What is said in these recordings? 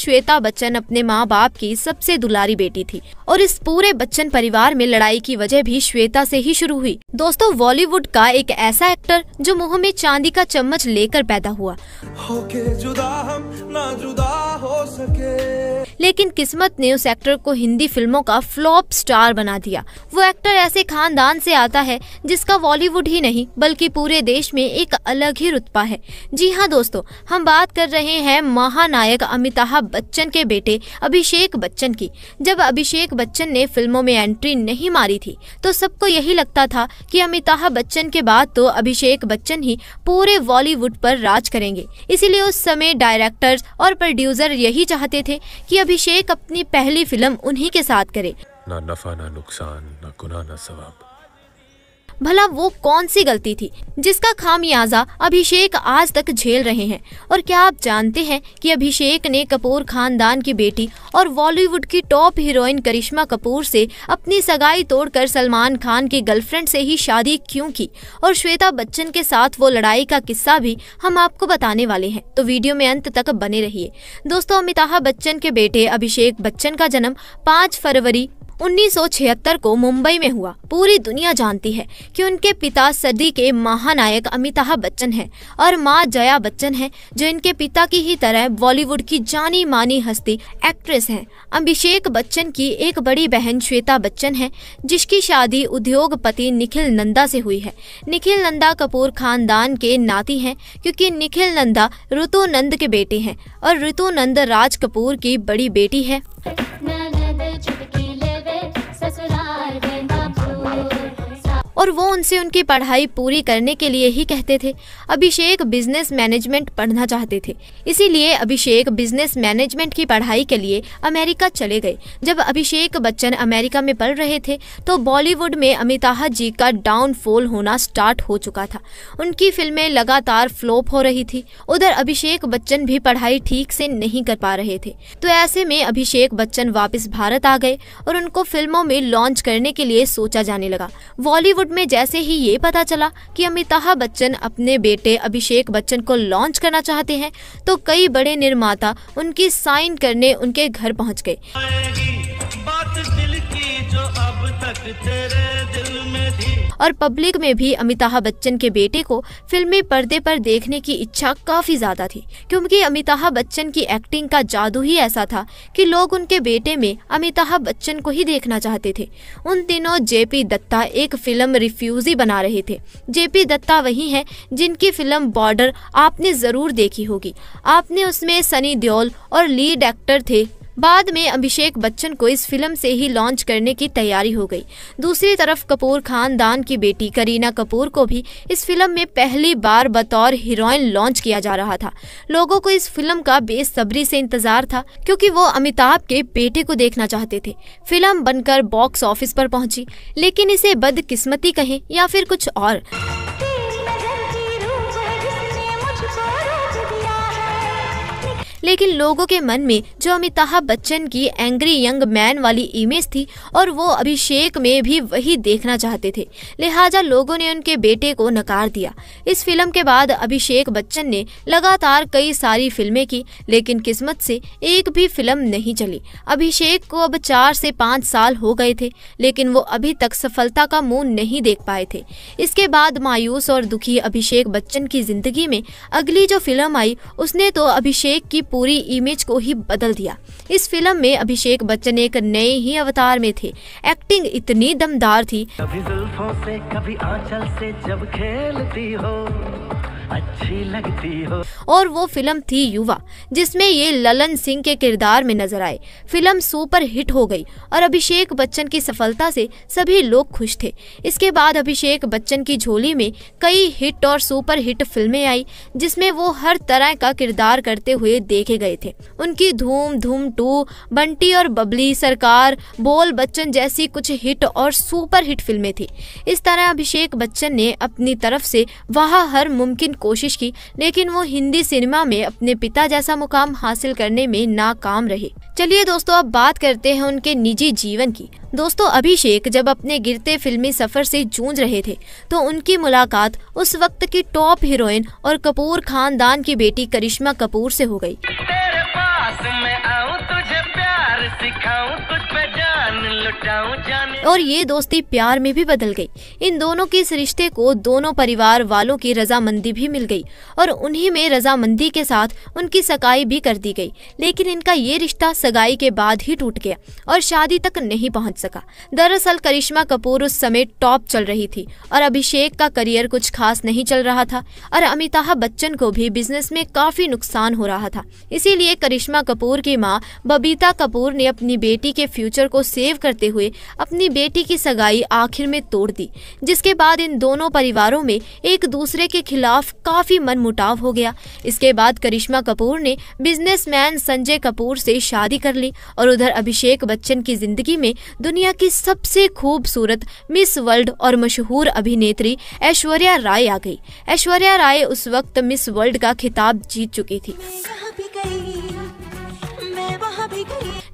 श्वेता बच्चन अपने माँ बाप की सबसे दुलारी बेटी थी और इस पूरे बच्चन परिवार में लड़ाई की वजह भी श्वेता से ही शुरू हुई दोस्तों बॉलीवुड का एक ऐसा एक्टर जो मुंह में चांदी का चम्मच लेकर पैदा हुआ जुदा हम ना जुदा हो सके लेकिन किस्मत ने उस एक्टर को हिंदी फिल्मों का फ्लॉप स्टार बना दिया वो एक्टर ऐसे खानदान से आता है जिसका बॉलीवुड ही नहीं बल्कि पूरे देश में एक अलग ही रुतबा है जी हाँ दोस्तों हम बात कर रहे हैं महानायक अमिताभ बच्चन के बेटे अभिषेक बच्चन की जब अभिषेक बच्चन ने फिल्मों में एंट्री नहीं मारी थी तो सबको यही लगता था कि अमिताभ बच्चन के बाद तो अभिषेक बच्चन ही पूरे बॉलीवुड पर राज करेंगे इसीलिए उस समय डायरेक्टर्स और प्रोड्यूसर यही चाहते थे कि अभिषेक अपनी पहली फिल्म उन्हीं के साथ करे ना नफा ना नुकसान ना गुना ना सवाब भला वो कौन सी गलती थी जिसका खामियाजा अभिषेक आज तक झेल रहे हैं और क्या आप जानते हैं कि अभिषेक ने कपूर खानदान की बेटी और बॉलीवुड की टॉप हीरोइन करिश्मा कपूर से अपनी सगाई तोड़कर सलमान खान की गर्लफ्रेंड से ही शादी क्यों की और श्वेता बच्चन के साथ वो लड़ाई का किस्सा भी हम आपको बताने वाले हैं तो वीडियो में अंत तक बने रहिए दोस्तों अमिताभ बच्चन के बेटे अभिषेक बच्चन का जन्म पाँच फरवरी 1976 को मुंबई में हुआ पूरी दुनिया जानती है कि उनके पिता सदी के महानायक अमिताभ बच्चन हैं और माँ जया बच्चन हैं जो इनके पिता की ही तरह बॉलीवुड की जानी मानी हस्ती एक्ट्रेस हैं अभिषेक बच्चन की एक बड़ी बहन श्वेता बच्चन है जिसकी शादी उद्योगपति निखिल नंदा से हुई है निखिल नंदा कपूर खानदान के नाती हैं क्योंकि निखिल नंदा ऋतु नंद के बेटे हैं और ऋतु नंद राज कपूर की बड़ी बेटी है और वो उनसे उनकी पढ़ाई पूरी करने के लिए ही कहते थे अभिषेक बिजनेस मैनेजमेंट पढ़ना चाहते थे इसीलिए अभिषेक बिजनेस मैनेजमेंट की पढ़ाई के लिए अमेरिका चले गए जब अभिषेक बच्चन अमेरिका में पढ़ रहे थे तो बॉलीवुड में अमिताभ जी का डाउनफॉल होना स्टार्ट हो चुका था उनकी फिल्में लगातार फ्लोप हो रही थी उधर अभिषेक बच्चन भी पढ़ाई ठीक से नहीं कर पा रहे थे तो ऐसे में अभिषेक बच्चन वापस भारत आ गए और उनको फिल्मों में लॉन्च करने के लिए सोचा जाने लगा बॉलीवुड बॉलीवुड में जैसे ही ये पता चला कि अमिताभ बच्चन अपने बेटे अभिषेक बच्चन को लॉन्च करना चाहते हैं तो कई बड़े निर्माता उनकी साइन करने उनके घर पहुंच गए बात दिल की जो अब तक तेरे दिल में थी और पब्लिक में भी अमिताभ बच्चन के बेटे को फिल्मी पर्दे पर देखने की इच्छा काफी ज्यादा थी क्योंकि अमिताभ बच्चन की एक्टिंग का जादू ही ऐसा था कि लोग उनके बेटे में अमिताभ बच्चन को ही देखना चाहते थे उन दिनों जेपी दत्ता एक फिल्म रिफ्यूजी बना रहे थे जेपी दत्ता वही हैं जिनकी फिल्म बॉर्डर आपने जरूर देखी होगी आपने उसमें सनी देओल और लीड एक्टर थे बाद में अभिषेक बच्चन को इस फिल्म से ही लॉन्च करने की तैयारी हो गई दूसरी तरफ कपूर खानदान की बेटी करीना कपूर को भी इस फिल्म में पहली बार बतौर हीरोइन लॉन्च किया जा रहा था लोगों को इस फिल्म का बेसब्री से इंतजार था क्योंकि वो अमिताभ के बेटे को देखना चाहते थे फिल्म बनकर बॉक्स ऑफिस पर पहुंची लेकिन इसे बदकिस्मती कहें या फिर कुछ और लेकिन लोगों के मन में जो अमिताभ बच्चन की एंग्री यंग मैन वाली इमेज थी और वो अभिषेक में भी वही देखना चाहते थे लिहाजा लोगों ने उनके बेटे को नकार दिया इस फिल्म के बाद अभिषेक बच्चन ने लगातार कई सारी फिल्में की लेकिन किस्मत से एक भी फिल्म नहीं चली अभिषेक को अब चार से पाँच साल हो गए थे लेकिन वो अभी तक सफलता का मुंह नहीं देख पाए थे इसके बाद मायूस और दुखी अभिषेक बच्चन की जिंदगी में अगली जो फिल्म आई उसने तो अभिषेक की पूरी इमेज को ही बदल दिया इस फिल्म में अभिषेक बच्चन एक नए ही अवतार में थे एक्टिंग इतनी दमदार थी कभी से, कभी आंचल से जब खेलती हो अच्छी लगती हो और वो फिल्म थी युवा जिसमें ये ललन सिंह के किरदार में नजर आए फिल्म सुपर हिट हो गई और अभिषेक बच्चन की सफलता से सभी लोग खुश थे इसके बाद अभिषेक बच्चन की झोली में कई हिट और सुपर हिट फिल्में आई जिसमें वो हर तरह का किरदार करते हुए देखे गए थे उनकी धूम धूम टू बंटी और बबली सरकार बोल बच्चन जैसी कुछ हिट और सुपर हिट फिल्में थी इस तरह अभिषेक बच्चन ने अपनी तरफ से वहाँ हर मुमकिन कोशिश की लेकिन वो हिंदी सिनेमा में अपने पिता जैसा मुकाम हासिल करने में नाकाम रहे चलिए दोस्तों अब बात करते हैं उनके निजी जीवन की दोस्तों अभिषेक जब अपने गिरते फिल्मी सफर से जूझ रहे थे तो उनकी मुलाकात उस वक्त की टॉप हीरोइन और कपूर खानदान की बेटी करिश्मा कपूर से हो गई। और ये दोस्ती प्यार में भी बदल गई इन दोनों के इस रिश्ते को दोनों परिवार वालों की रजामंदी भी मिल गई और उन्हीं में रजामंदी के साथ उनकी सगाई भी कर दी गई लेकिन इनका ये रिश्ता सगाई के बाद ही टूट गया और शादी तक नहीं पहुंच सका दरअसल करिश्मा कपूर उस समय टॉप चल रही थी और अभिषेक का करियर कुछ खास नहीं चल रहा था और अमिताभ बच्चन को भी बिजनेस में काफी नुकसान हो रहा था इसीलिए करिश्मा कपूर की माँ बबीता कपूर ने अपनी बेटी के फ्यूचर को सेव करते हुए अपनी बेटी की सगाई आखिर में तोड़ दी जिसके बाद इन दोनों परिवारों में एक दूसरे के खिलाफ काफी मनमुटाव हो गया इसके बाद करिश्मा कपूर ने बिजनेसमैन संजय कपूर से शादी कर ली और उधर अभिषेक बच्चन की जिंदगी में दुनिया की सबसे खूबसूरत मिस वर्ल्ड और मशहूर अभिनेत्री ऐश्वर्या राय आ गई ऐश्वर्या राय उस वक्त मिस वर्ल्ड का खिताब जीत चुकी थी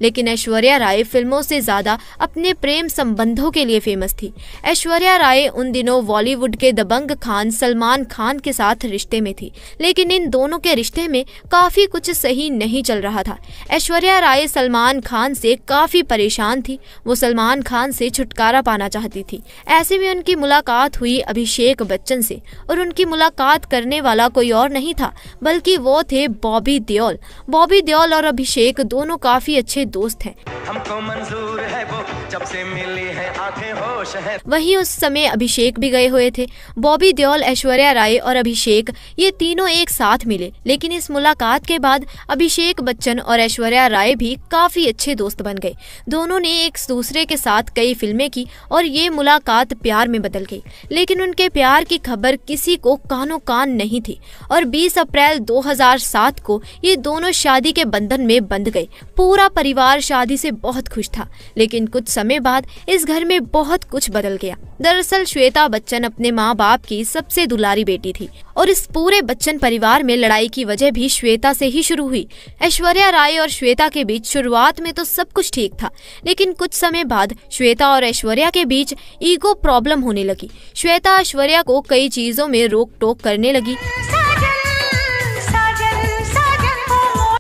लेकिन ऐश्वर्या राय फिल्मों से ज़्यादा अपने प्रेम संबंधों के लिए फेमस थी ऐश्वर्या राय उन दिनों बॉलीवुड के दबंग खान सलमान खान के साथ रिश्ते में थी लेकिन इन दोनों के रिश्ते में काफ़ी कुछ सही नहीं चल रहा था ऐश्वर्या राय सलमान खान से काफ़ी परेशान थी वो सलमान खान से छुटकारा पाना चाहती थी ऐसे में उनकी मुलाकात हुई अभिषेक बच्चन से और उनकी मुलाकात करने वाला कोई और नहीं था बल्कि वो थे बॉबी देओल बॉबी देओल और अभिषेक दोनों काफ़ी अच्छे दोस्त हैं हमको मंजूर है वो जब से मिली है आंखें होश है वहीं उस समय अभिषेक भी गए हुए थे बॉबी देओल ऐश्वर्या राय और अभिषेक ये तीनों एक साथ मिले लेकिन इस मुलाकात के बाद अभिषेक बच्चन और ऐश्वर्या राय भी काफी अच्छे दोस्त बन गए दोनों ने एक दूसरे के साथ कई फिल्में की और ये मुलाकात प्यार में बदल गई लेकिन उनके प्यार की खबर किसी को कानो कान नहीं थी और 20 अप्रैल 2007 को ये दोनों शादी के बंधन में बंध गए पूरा परिवार शादी से बहुत खुश था लेकिन कुछ समय समय बाद इस घर में बहुत कुछ बदल गया दरअसल श्वेता बच्चन अपने माँ बाप की सबसे दुलारी बेटी थी और इस पूरे बच्चन परिवार में लड़ाई की वजह भी श्वेता से ही शुरू हुई ऐश्वर्या राय और श्वेता के बीच शुरुआत में तो सब कुछ ठीक था लेकिन कुछ समय बाद श्वेता और ऐश्वर्या के बीच ईगो प्रॉब्लम होने लगी श्वेता ऐश्वर्या को कई चीजों में रोक टोक करने लगी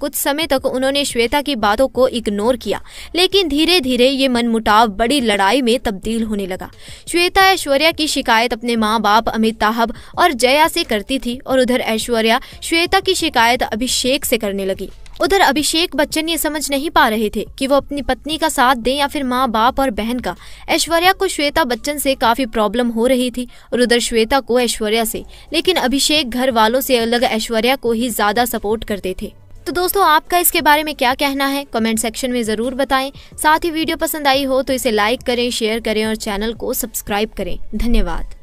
कुछ समय तक उन्होंने श्वेता की बातों को इग्नोर किया लेकिन धीरे धीरे ये मनमुटाव बड़ी लड़ाई में तब्दील होने लगा श्वेता ऐश्वर्या की शिकायत अपने माँ बाप अमित ताहब और जया से करती थी और उधर ऐश्वर्या श्वेता की शिकायत अभिषेक से करने लगी उधर अभिषेक बच्चन ये समझ नहीं पा रहे थे कि वो अपनी पत्नी का साथ दें या फिर माँ बाप और बहन का ऐश्वर्या को श्वेता बच्चन से काफी प्रॉब्लम हो रही थी और उधर श्वेता को ऐश्वर्या से लेकिन अभिषेक घर वालों से अलग ऐश्वर्या को ही ज्यादा सपोर्ट करते थे तो दोस्तों आपका इसके बारे में क्या कहना है कमेंट सेक्शन में ज़रूर बताएं साथ ही वीडियो पसंद आई हो तो इसे लाइक करें शेयर करें और चैनल को सब्सक्राइब करें धन्यवाद